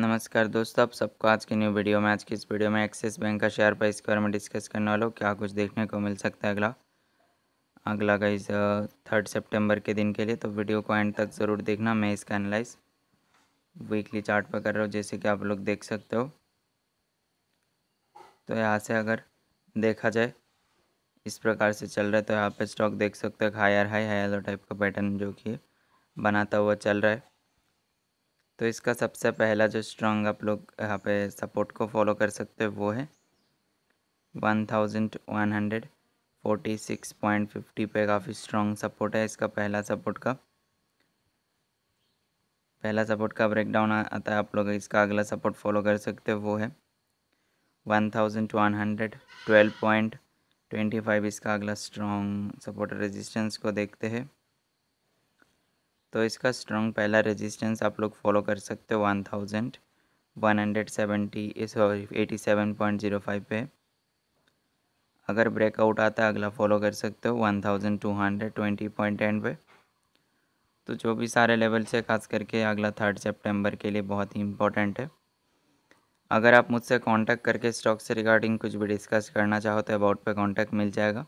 नमस्कार दोस्तों आप सबको आज की न्यू वीडियो में आज की इस वीडियो में एक्सिस बैंक का शेयर प्राइस के बारे में डिस्कस करने वाला हूँ क्या कुछ देखने को मिल सकता है अगला अगला का इस थर्ड सितंबर के दिन के लिए तो वीडियो को एंड तक ज़रूर देखना मैं इसका एनालाइज वीकली चार्ट पर कर रहा हूँ जैसे कि आप लोग देख सकते हो तो यहाँ से अगर देखा जाए इस प्रकार से चल रहा है तो यहाँ पर स्टॉक देख सकते हो हायर हाई हायर टाइप का पैटर्न जो कि बनाता हुआ चल रहा है तो इसका सबसे पहला जो स्ट्रांग आप लोग यहाँ पे सपोर्ट को फॉलो कर सकते हो वो है one thousand one hundred forty six point fifty पे काफ़ी स्ट्रांग सपोर्ट है इसका पहला सपोर्ट का पहला सपोर्ट का ब्रेकडाउन आता है आप लोग इसका अगला सपोर्ट फॉलो कर सकते हो वो है one thousand one hundred twelve point twenty five इसका अगला स्ट्रॉन्ग सपोर्ट रेजिस्टेंस को देखते हैं तो इसका स्ट्रॉन्ग पहला रेजिस्टेंस आप लोग फॉलो कर सकते हो one thousand one hundred seventy sorry eighty seven point zero five पे अगर ब्रेकआउट आता है अगला फॉलो कर सकते हो one thousand two hundred twenty point ten पे तो जो भी सारे लेवल्स है खास करके अगला थर्ड सेप्टेम्बर के लिए बहुत ही इंपॉर्टेंट है अगर आप मुझसे कांटेक्ट करके स्टॉक से रिगार्डिंग कुछ भी डिस्कस करना चाहो तो अबाउट पे कांटेक्ट मिल जाएगा